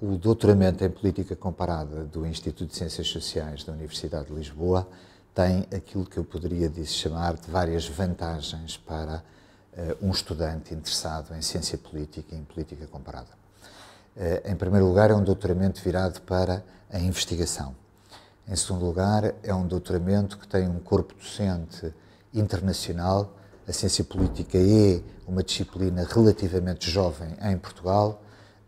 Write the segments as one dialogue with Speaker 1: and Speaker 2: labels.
Speaker 1: o doutoramento em Política Comparada do Instituto de Ciências Sociais da Universidade de Lisboa tem aquilo que eu poderia dizer, chamar de várias vantagens para uh, um estudante interessado em ciência política e em política comparada. Uh, em primeiro lugar, é um doutoramento virado para a investigação. Em segundo lugar, é um doutoramento que tem um corpo docente internacional. A ciência política é uma disciplina relativamente jovem em Portugal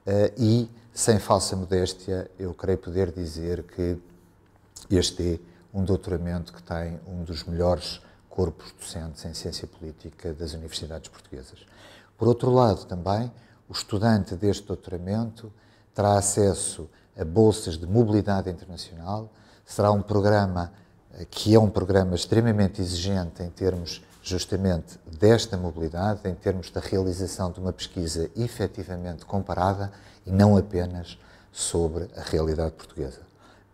Speaker 1: uh, e sem falsa modéstia, eu creio poder dizer que este é um doutoramento que tem um dos melhores corpos docentes em ciência política das universidades portuguesas. Por outro lado, também, o estudante deste doutoramento terá acesso a bolsas de mobilidade internacional, será um programa eh, que é um programa extremamente exigente em termos justamente desta mobilidade em termos da realização de uma pesquisa efetivamente comparada e não apenas sobre a realidade portuguesa.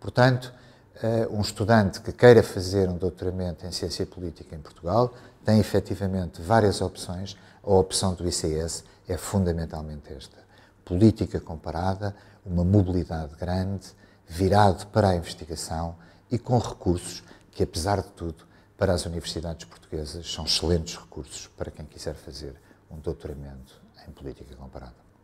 Speaker 1: Portanto, eh, um estudante que queira fazer um doutoramento em ciência política em Portugal tem efetivamente várias opções. A opção do ICS é fundamentalmente esta: política comparada, uma mobilidade grande, virado para a investigação e com recursos que, apesar de tudo, para as universidades portuguesas são excelentes recursos para quem quiser fazer um doutoramento em política comparada.